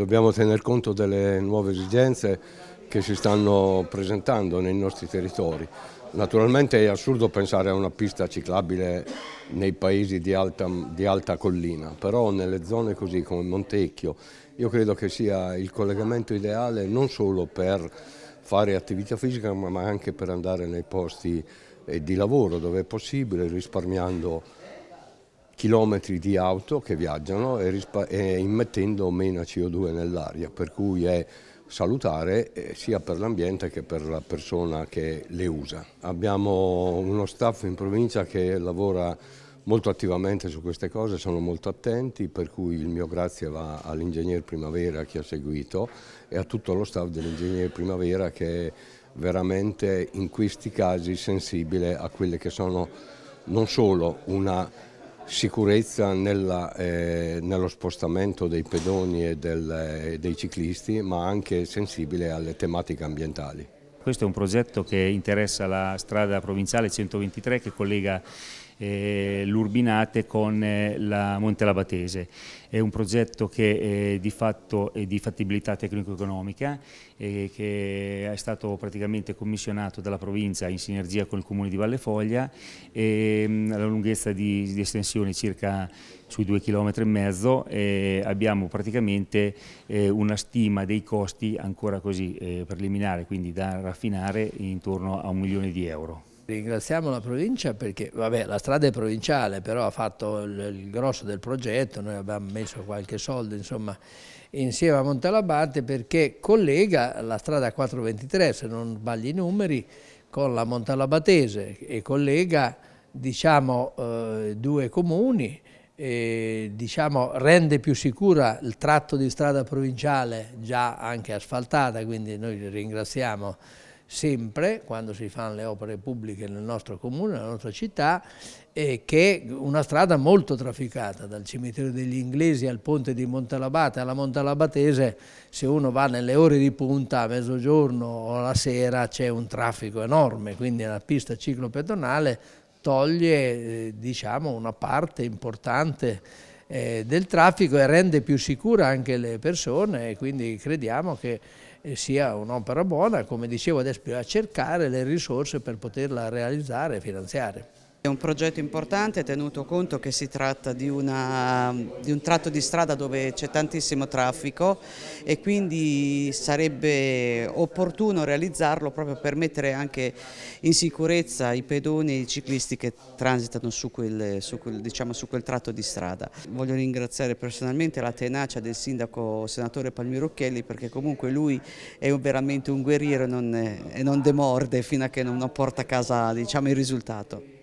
Dobbiamo tener conto delle nuove esigenze che si stanno presentando nei nostri territori. Naturalmente è assurdo pensare a una pista ciclabile nei paesi di alta, di alta collina, però nelle zone così come Montecchio io credo che sia il collegamento ideale non solo per fare attività fisica ma anche per andare nei posti eh, di lavoro dove è possibile risparmiando chilometri di auto che viaggiano e, e immettendo meno CO2 nell'aria, per cui è salutare eh, sia per l'ambiente che per la persona che le usa. Abbiamo uno staff in provincia che lavora molto attivamente su queste cose, sono molto attenti, per cui il mio grazie va all'ingegner Primavera che ha seguito e a tutto lo staff dell'ingegner Primavera che è veramente in questi casi sensibile a quelle che sono non solo una sicurezza nella, eh, nello spostamento dei pedoni e del, eh, dei ciclisti, ma anche sensibile alle tematiche ambientali. Questo è un progetto che interessa la strada provinciale 123 che collega eh, l'Urbinate con eh, la Monte Labatese. È un progetto che di fatto è di fattibilità tecnico-economica e eh, che è stato praticamente commissionato dalla provincia in sinergia con il comune di Vallefoglia e mm, la lunghezza di, di estensione circa sui due chilometri e mezzo e abbiamo praticamente eh, una stima dei costi ancora così eh, preliminare, quindi da raffinare intorno a un milione di euro. Ringraziamo la provincia perché vabbè, la strada è provinciale, però ha fatto il, grosso del progetto, noi abbiamo messo qualche soldo insomma, insieme a Montalabate perché collega la strada 423, se non sbagli i numeri, con la Montalabatese e collega diciamo, eh, due comuni. E, diciamo, rende più sicura il tratto di strada provinciale già anche asfaltata, quindi noi ringraziamo sempre quando si fanno le opere pubbliche nel nostro comune, nella nostra città, eh, che è una strada molto trafficata, dal cimitero degli inglesi al ponte di Montalabate alla Montalabatese, se uno va nelle ore di punta, a mezzogiorno o alla sera c'è un traffico enorme, quindi la pista ciclopedonale toglie eh, diciamo, una parte importante eh, del traffico e rende più sicura anche le persone e quindi crediamo che eh, sia un'opera buona, come dicevo adesso a cercare le risorse per poterla realizzare e finanziare. È un progetto importante tenuto conto che si tratta di, una, di un tratto di strada dove c'è tantissimo traffico e quindi sarebbe opportuno realizzarlo proprio per mettere anche in sicurezza i pedoni e i ciclisti che transitano su quel, su quel, diciamo, su quel tratto di strada. Voglio ringraziare personalmente la tenacia del sindaco senatore Palmiro perché comunque lui è veramente un guerriero e non, e non demorde fino a che non porta a casa diciamo, il risultato.